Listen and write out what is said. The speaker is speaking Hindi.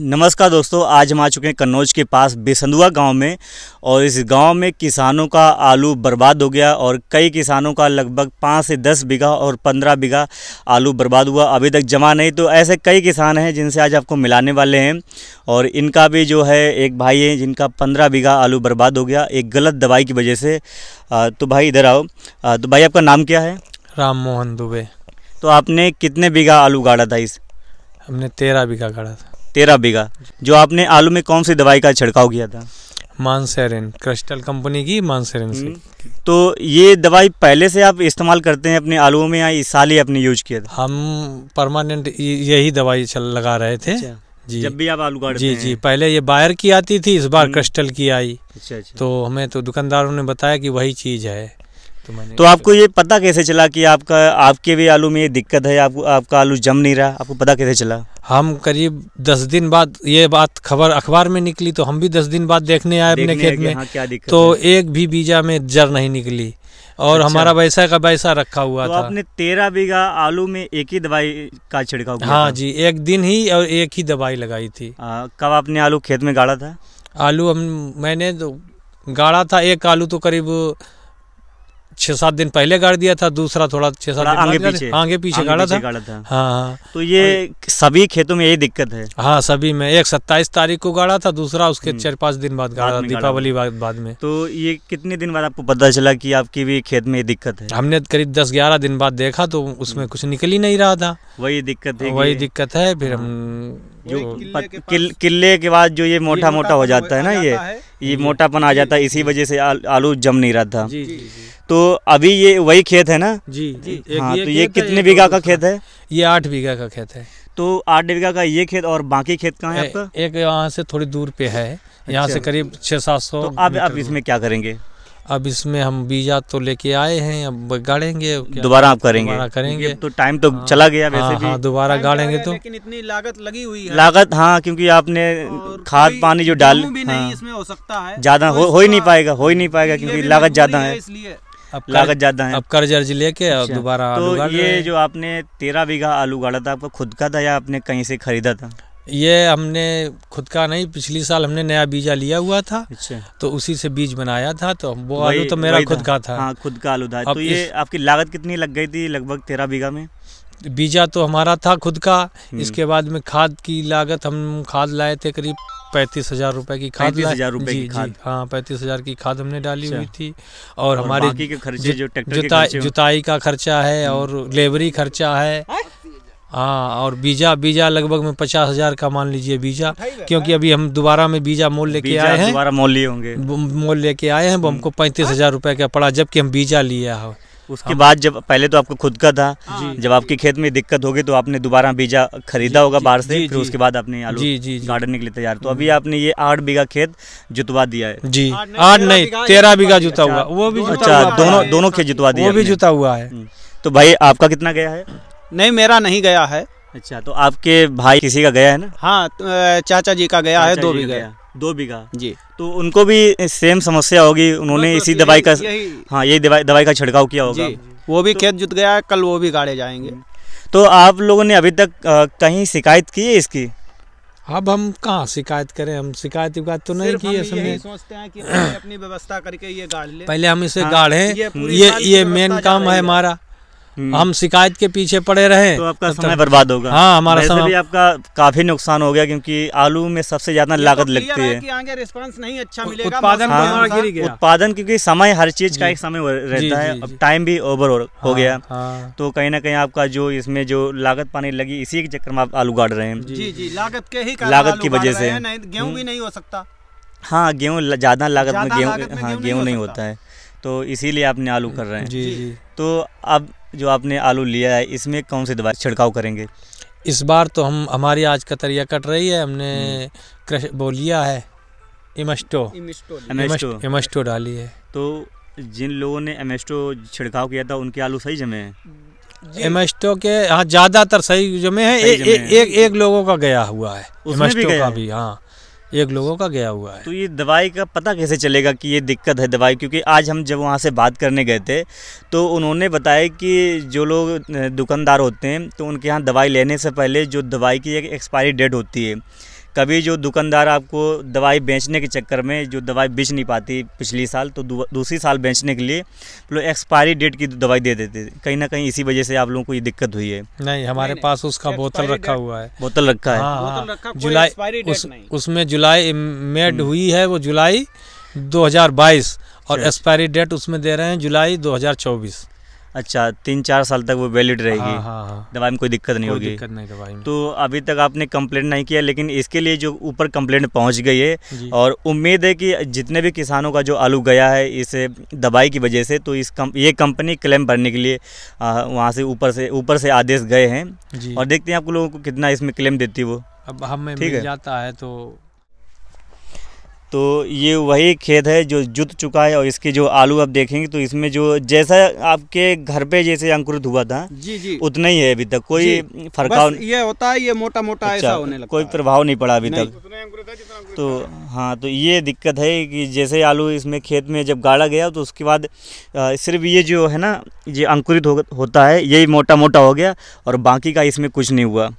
नमस्कार दोस्तों आज हम आ चुके हैं कन्नौज के पास बेसंदुआ गांव में और इस गांव में किसानों का आलू बर्बाद हो गया और कई किसानों का लगभग पाँच से दस बीघा और पंद्रह बीघा आलू बर्बाद हुआ अभी तक जमा नहीं तो ऐसे कई किसान हैं जिनसे आज आपको मिलाने वाले हैं और इनका भी जो है एक भाई है जिनका पंद्रह बीघा आलू बर्बाद हो गया एक गलत दवाई की वजह से तो भाई इधर आओ तो भाई आपका नाम क्या है राम मोहन दुबे तो आपने कितने बीघा आलू गाड़ा था इस हमने तेरह बीघा गाड़ा था तेरह बीघा जो आपने आलू में कौन सी दवाई का छिड़काव किया था मानसेरिन क्रिस्टल कंपनी की मानसेरिन से हम्म, तो ये दवाई पहले से आप इस्तेमाल करते हैं अपने आलुओं में या इस साल ही आपने यूज किया था हम परमानेंट यही दवाई चल लगा रहे थे अच्छा, जी जब भी आप आलू काटते जी जी पहले ये बायर की आती थी इस बार हम्म। क्रिस्टल की आई अच्छा, अच्छा। तो हमें तो दुकानदारों ने बताया कि वही चीज़ है तो, तो, आपको ये पता कैसे चला कि आपका आपके भी आलू में ये दिक्कत है आपको आपका आलू जम नहीं रहा आपको पता कैसे चला हम करीब दस दिन बाद ये बात खबर अखबार में निकली तो हम भी दस दिन बाद देखने आए अपने खेत में हाँ, तो एक भी बीजा में जर नहीं निकली और अच्छा। हमारा वैसा का वैसा रखा हुआ तो था आपने तेरह बीघा आलू में एक ही दवाई का छिड़काव किया हाँ जी एक दिन ही और एक ही दवाई लगाई थी कब आपने आलू खेत में गाड़ा था आलू हम मैंने तो गाड़ा था एक आलू तो करीब छह सात दिन पहले गाड़ दिया था दूसरा थोड़ा छह सात आगे पीछे आगे पीछे गाड़ा था हाँ हाँ तो ये सभी खेतों में यही दिक्कत है हाँ सभी में एक सत्ताईस तारीख को गाड़ा था दूसरा उसके हम्म। चार पाँच दिन बाद गाड़ा दीपावली बाद में तो ये कितने दिन बाद आपको पता चला कि आपकी भी खेत में ये दिक्कत है हमने करीब दस ग्यारह दिन बाद देखा तो उसमें हम्म। कुछ निकल ही नहीं रहा था वही दिक्कत वही दिक्कत है फिर हाँ। हम जो किले के, बाद जो ये मोटा मोटा, हो जाता है ना ये ये मोटापन आ जाता है इसी वजह से आलू जम नहीं रहा था तो अभी ये वही खेत है ना जी जी हाँ तो ये कितने बीघा का खेत है ये आठ बीघा का खेत है तो आठ बीघा का ये खेत और बाकी खेत कहाँ है आपका एक यहाँ से थोड़ी दूर पे है यहाँ से अच्छा। करीब छः सात सौ तो अब आप इसमें क्या करेंगे अब इसमें हम बीजा तो लेके आए हैं अब गाड़ेंगे दोबारा आप करेंगे करेंगे तो टाइम तो हाँ, चला गया वैसे हाँ, भी हाँ, दोबारा गाड़ेंगे तो लेकिन इतनी लागत लगी हुई है लागत हाँ क्योंकि आपने खाद पानी जो डाल भी नहीं हाँ। इसमें हो सकता है ज्यादा तो हो ही नहीं पाएगा हो ही नहीं पाएगा क्योंकि लागत ज्यादा है इसलिए अब लागत ज्यादा है अब कर्ज अर्ज लेके और अच्छा। दोबारा तो ये जो आपने तेरह बीघा आलू गाड़ा था आपका खुद का था या आपने कहीं से खरीदा था ये हमने खुद का नहीं पिछली साल हमने नया बीजा लिया हुआ था अच्छा। तो उसी से बीज बनाया था तो वो आलू तो मेरा खुद का था हाँ खुद का आलू था तो ये आपकी लागत कितनी लग गई थी लगभग तेरह बीघा में बीजा तो हमारा था खुद का हम्म। इसके बाद में खाद की लागत हम खाद लाए थे करीब पैंतीस हजार रुपए की खाद पैंतीस हजार की खाद हाँ पैंतीस हजार की खाद हमने डाली अच्छा। हुई थी और, और हमारे जुताई जुताई का खर्चा है हम्म। और लेबरी खर्चा है हाँ और बीजा बीजा लगभग में पचास हजार का मान लीजिए बीजा क्योंकि अभी हम दोबारा में बीजा मोल लेके आए हैं दोबारा मोल लिए होंगे मोल लेके आए हैं वो हमको हम्म। पैंतीस हाँ। हजार रुपये का पड़ा जबकि हम बीजा लिए हो उसके हाँ। बाद जब पहले तो आपको खुद का था हाँ। जब आपके खेत में दिक्कत होगी तो आपने दोबारा बीजा खरीदा होगा बाहर से फिर उसके बाद आपने आलू जी, जी, गार्डन के लिए तैयार तो अभी हम्म। आपने ये आठ बीघा खेत जुतवा दिया है जी आठ नहीं तेरह बीघा जुता हुआ अच्छा, वो भी अच्छा दोनों दोनों खेत जुतवा दिया वो भी जुता हुआ है हम्म। तो भाई आपका कितना गया है नहीं मेरा नहीं गया है अच्छा तो आपके भाई किसी का गया है ना हाँ चाचा जी का गया है दो बीघा दो बीघा जी तो उनको भी सेम समस्या होगी उन्होंने इसी दवाई का हाँ यही दवाई दवाई का छिड़काव किया होगा वो भी तो- खेत जुट गया है कल वो भी गाड़े जाएंगे तो आप लोगों ने अभी तक कहीं शिकायत की है इसकी अब हम कहाँ शिकायत करें हम शिकायत विकायत तो नहीं की है सोचते हैं कि अपनी व्यवस्था करके ये गाड़ ले पहले हम इसे हाँ, गाड़े ये ये मेन काम है हमारा हम्म। हम शिकायत के पीछे पड़े रहे तो आपका समय बर्बाद होगा हाँ हमारा समय भी आपका काफी नुकसान हो गया क्योंकि आलू में सबसे ज्यादा तो लागत लगती है आगे रिस्पांस नहीं अच्छा मिलेगा उत्पादन हाँ, उत्पादन क्योंकि समय हर चीज का एक समय रहता है अब टाइम भी ओवर हो हाँ, गया हाँ। तो कहीं ना कहीं आपका जो इसमें जो लागत पानी लगी इसी के चक्कर में आप आलू गाड़ रहे हैं लागत के ही लागत की वजह से गेहूँ हम्म। भी नहीं हो सकता हाँ गेहूँ ज्यादा लागत में गेहूँ हाँ गेहूँ नहीं होता है तो इसीलिए आपने आलू कर रहे हैं जी जी तो अब जो आपने आलू लिया है इसमें कौन सी दवा छिड़काव करेंगे इस बार तो हम हमारी आज कतरिया कट रही है हमने हम्म। क्रश वो लिया है इमस्टो इमस्टो इमस्टो डाली है तो जिन लोगों ने एमेस्टो छिड़काव किया था उनके आलू सही जमे हैं एमेस्टो के हाँ ज़्यादातर सही जमे हैं एक एक लोगों का गया हुआ है एमेस्टो का भी हाँ एक लोगों का गया हुआ है तो ये दवाई का पता कैसे चलेगा कि ये दिक्कत है दवाई क्योंकि आज हम जब वहाँ से बात करने गए थे तो उन्होंने बताया कि जो लोग दुकानदार होते हैं तो उनके यहाँ दवाई लेने से पहले जो दवाई की एक एक्सपायरी डेट होती है कभी जो दुकानदार आपको दवाई बेचने के चक्कर में जो दवाई बेच नहीं पाती पिछली साल तो दूसरी साल बेचने के लिए तो एक्सपायरी डेट की दवाई दे देते कहीं ना कहीं इसी वजह से आप लोगों को ये दिक्कत हुई है नहीं हमारे नहीं, पास उसका बोतल रखा हुआ है बोतल रखा है हाँ, हाँ। जुलाई उस उसमें जुलाई हम्म। मेड हुई है वो जुलाई दो और अच्छा, अच्छा। एक्सपायरी डेट उसमें दे रहे हैं जुलाई दो अच्छा तीन चार साल तक वो वैलिड हाँ, रहेगी हाँ, हाँ, हाँ। दवाई में कोई दिक्कत नहीं होगी दिक्कत नहीं दवाई में तो अभी तक आपने कंप्लेंट नहीं किया लेकिन इसके लिए जो ऊपर कंप्लेंट पहुंच गई है और उम्मीद है कि जितने भी किसानों का जो आलू गया है इस दवाई की वजह से तो इस कम, ये कंपनी क्लेम भरने के लिए वहाँ से ऊपर से ऊपर से आदेश गए हैं और देखते हैं आप लोगों को कितना इसमें क्लेम देती वो अब हमें मिल जाता है तो तो ये वही खेत है जो जुत चुका है और इसके जो आलू आप देखेंगे तो इसमें जो जैसा आपके घर पे जैसे अंकुरित हुआ था जी जी उतना ही है अभी तक कोई फरकाव ये होता है ये मोटा मोटा अच्छा, ऐसा होने लगता कोई प्रभाव नहीं पड़ा अभी नहीं। तक तो हाँ तो ये दिक्कत है कि जैसे आलू इसमें खेत में जब गाड़ा गया तो उसके बाद सिर्फ ये जो है ना ये अंकुरित होता है यही मोटा मोटा हो गया और बाकी का इसमें कुछ नहीं हुआ